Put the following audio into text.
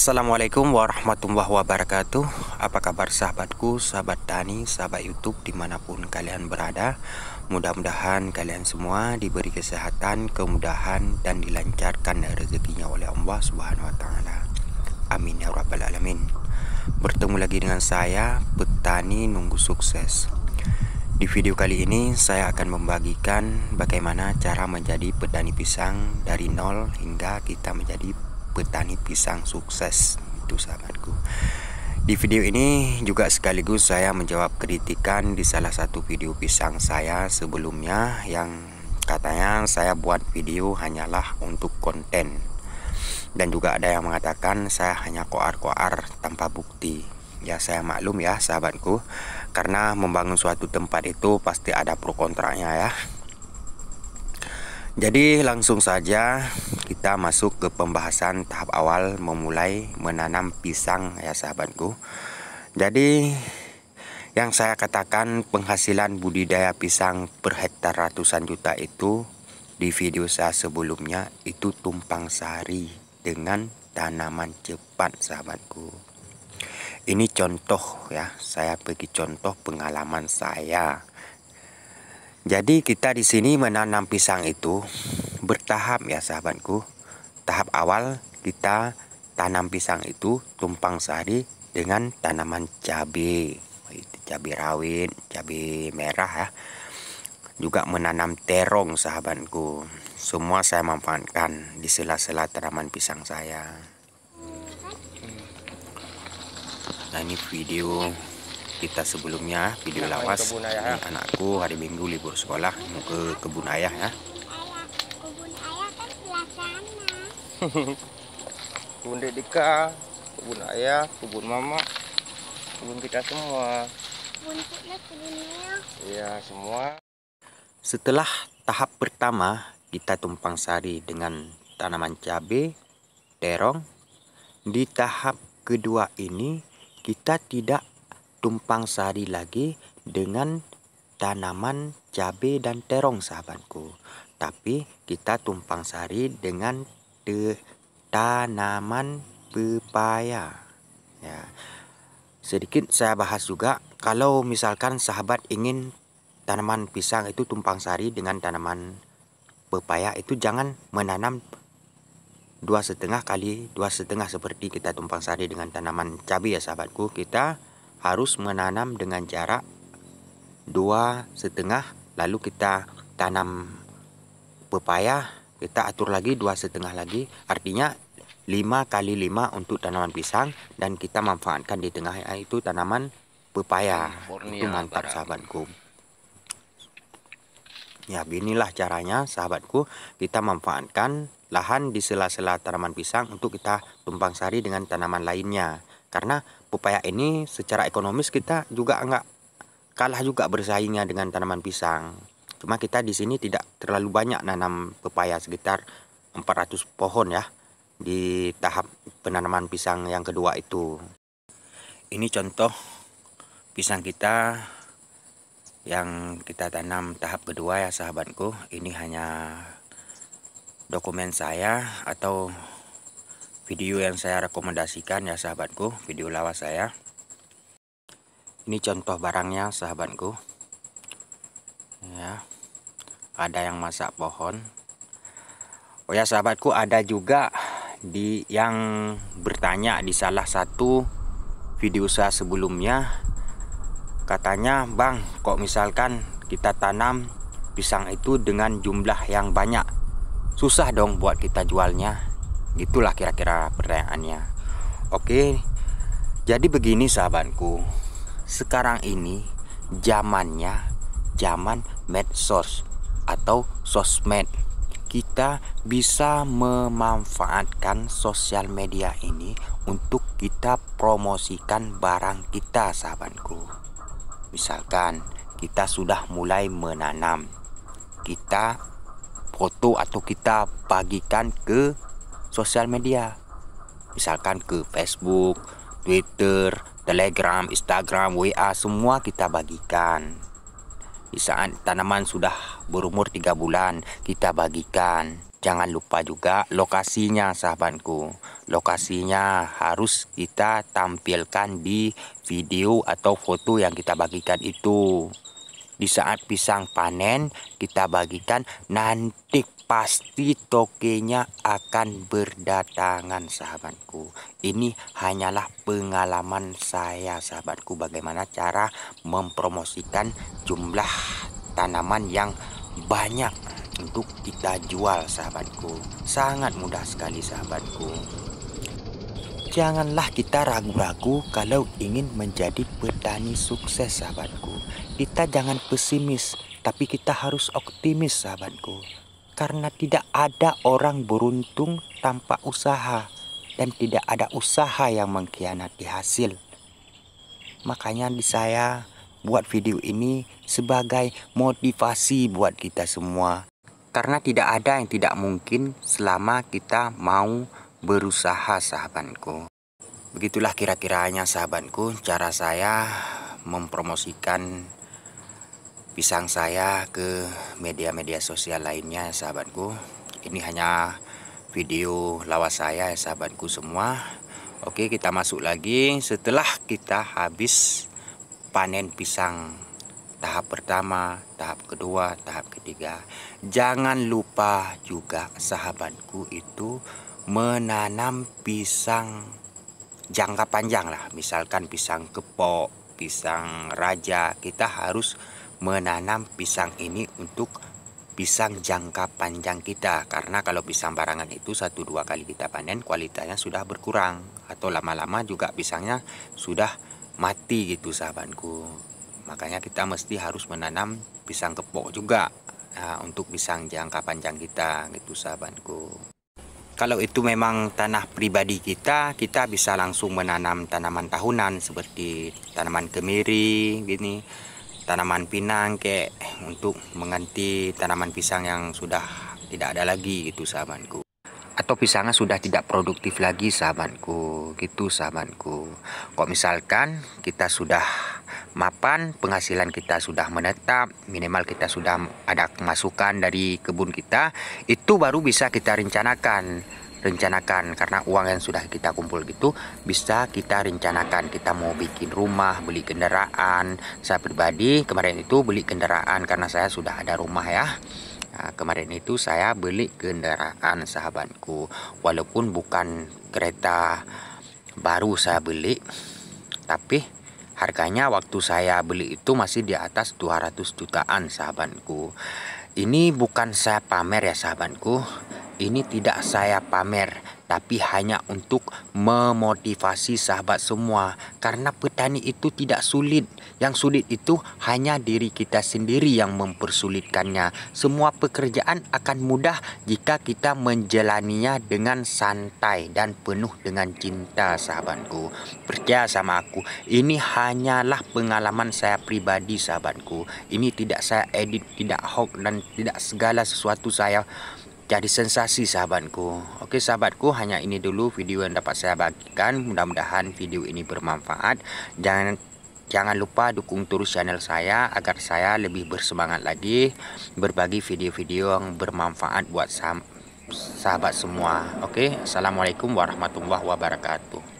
Assalamualaikum warahmatullahi wabarakatuh Apa kabar sahabatku, sahabat tani, sahabat youtube dimanapun kalian berada Mudah-mudahan kalian semua diberi kesehatan, kemudahan dan dilancarkan rezekinya oleh Allah subhanahu wa ta'ala Amin ya rabbal alamin Bertemu lagi dengan saya, petani nunggu sukses Di video kali ini saya akan membagikan bagaimana cara menjadi petani pisang dari nol hingga kita menjadi petani pisang sukses itu sahabatku di video ini juga sekaligus saya menjawab kritikan di salah satu video pisang saya sebelumnya yang katanya saya buat video hanyalah untuk konten dan juga ada yang mengatakan saya hanya koar-koar tanpa bukti ya saya maklum ya sahabatku karena membangun suatu tempat itu pasti ada pro kontranya ya jadi langsung saja kita masuk ke pembahasan tahap awal memulai menanam pisang ya sahabatku. Jadi yang saya katakan penghasilan budidaya pisang per hektar ratusan juta itu di video saya sebelumnya itu tumpang sari dengan tanaman cepat sahabatku. Ini contoh ya, saya bagi contoh pengalaman saya jadi kita di sini menanam pisang itu bertahap ya sahabatku. Tahap awal kita tanam pisang itu tumpang sari dengan tanaman cabai. Cabai rawit, cabai merah ya. Juga menanam terong sahabatku. Semua saya manfaatkan di sela-sela tanaman pisang saya. Nah ini video kita sebelumnya video lawas ini ya? anakku hari minggu libur sekolah mau ke kebun ayah ya kan kebun Dedika kebun ayah kebun mama kebun kita semua kebun kita kebun iya semua setelah tahap pertama kita tumpang sari dengan tanaman cabai terong di tahap kedua ini kita tidak tumpang sari lagi dengan tanaman cabai dan terong sahabatku. Tapi kita tumpang sari dengan te tanaman pepaya. Ya. Sedikit saya bahas juga kalau misalkan sahabat ingin tanaman pisang itu tumpang sari dengan tanaman pepaya itu jangan menanam dua setengah kali dua setengah seperti kita tumpang sari dengan tanaman cabai ya sahabatku kita harus menanam dengan jarak dua setengah lalu kita tanam pepaya kita atur lagi dua setengah lagi artinya lima kali lima untuk tanaman pisang dan kita manfaatkan di tengah itu tanaman pepaya itu ya, mantap barang. sahabatku ya beginilah caranya sahabatku kita manfaatkan lahan di sela-sela tanaman pisang untuk kita tumpang sari dengan tanaman lainnya karena pepaya ini secara ekonomis kita juga nggak kalah juga bersaingnya dengan tanaman pisang. Cuma kita di sini tidak terlalu banyak nanam pepaya sekitar 400 pohon ya di tahap penanaman pisang yang kedua itu. Ini contoh pisang kita yang kita tanam tahap kedua ya sahabatku. Ini hanya dokumen saya atau video yang saya rekomendasikan ya sahabatku video lawas saya ini contoh barangnya sahabatku ya ada yang masak pohon oh ya sahabatku ada juga di yang bertanya di salah satu video saya sebelumnya katanya bang kok misalkan kita tanam pisang itu dengan jumlah yang banyak susah dong buat kita jualnya gitulah kira-kira pertanyaannya. Oke. Jadi begini sahabatku. Sekarang ini zamannya zaman medsos atau sosmed. Kita bisa memanfaatkan sosial media ini untuk kita promosikan barang kita, sahabatku. Misalkan kita sudah mulai menanam, kita foto atau kita bagikan ke sosial media. Misalkan ke Facebook, Twitter, Telegram, Instagram, WA semua kita bagikan. Di saat tanaman sudah berumur tiga bulan kita bagikan. Jangan lupa juga lokasinya sahabatku. Lokasinya harus kita tampilkan di video atau foto yang kita bagikan itu. Di saat pisang panen kita bagikan nanti pasti tokenya akan berdatangan sahabatku ini hanyalah pengalaman saya sahabatku bagaimana cara mempromosikan jumlah tanaman yang banyak untuk kita jual sahabatku sangat mudah sekali sahabatku janganlah kita ragu-ragu kalau ingin menjadi petani sukses sahabatku kita jangan pesimis tapi kita harus optimis sahabatku karena tidak ada orang beruntung tanpa usaha dan tidak ada usaha yang mengkhianati hasil. Makanya di saya buat video ini sebagai motivasi buat kita semua. Karena tidak ada yang tidak mungkin selama kita mau berusaha sahabatku. Begitulah kira-kiranya sahabatku cara saya mempromosikan pisang saya ke media-media sosial lainnya ya sahabatku ini hanya video lawas saya ya sahabatku semua Oke kita masuk lagi setelah kita habis panen pisang tahap pertama, tahap kedua, tahap ketiga. Jangan lupa juga sahabatku itu menanam pisang jangka panjang lah. Misalkan pisang kepok, pisang raja, kita harus menanam pisang ini untuk pisang jangka panjang kita karena kalau pisang barangan itu satu dua kali kita panen kualitasnya sudah berkurang atau lama-lama juga pisangnya sudah mati gitu sahabatku makanya kita mesti harus menanam pisang kepok juga nah, untuk pisang jangka panjang kita gitu sahabatku kalau itu memang tanah pribadi kita, kita bisa langsung menanam tanaman tahunan seperti tanaman kemiri, gini tanaman pinang kek untuk mengganti tanaman pisang yang sudah tidak ada lagi gitu sahabatku atau pisangnya sudah tidak produktif lagi sahabatku gitu sahabatku kok misalkan kita sudah mapan penghasilan kita sudah menetap minimal kita sudah ada kemasukan dari kebun kita itu baru bisa kita rencanakan rencanakan karena uang yang sudah kita kumpul gitu bisa kita rencanakan kita mau bikin rumah beli kendaraan saya pribadi kemarin itu beli kendaraan karena saya sudah ada rumah ya Nah, kemarin itu saya beli kendaraan sahabatku walaupun bukan kereta baru saya beli tapi harganya waktu saya beli itu masih di atas 200 jutaan sahabatku ini bukan saya pamer ya sahabatku ini tidak saya pamer, tapi hanya untuk memotivasi sahabat semua. Karena petani itu tidak sulit, yang sulit itu hanya diri kita sendiri yang mempersulitkannya. Semua pekerjaan akan mudah jika kita menjalaninya dengan santai dan penuh dengan cinta, sahabatku. Percaya sama aku, ini hanyalah pengalaman saya pribadi, sahabatku. Ini tidak saya edit, tidak hoax, dan tidak segala sesuatu saya jadi sensasi sahabatku Oke sahabatku hanya ini dulu video yang dapat saya bagikan mudah-mudahan video ini bermanfaat jangan jangan lupa dukung terus channel saya agar saya lebih bersemangat lagi berbagi video-video yang bermanfaat buat sahabat semua oke assalamualaikum warahmatullahi wabarakatuh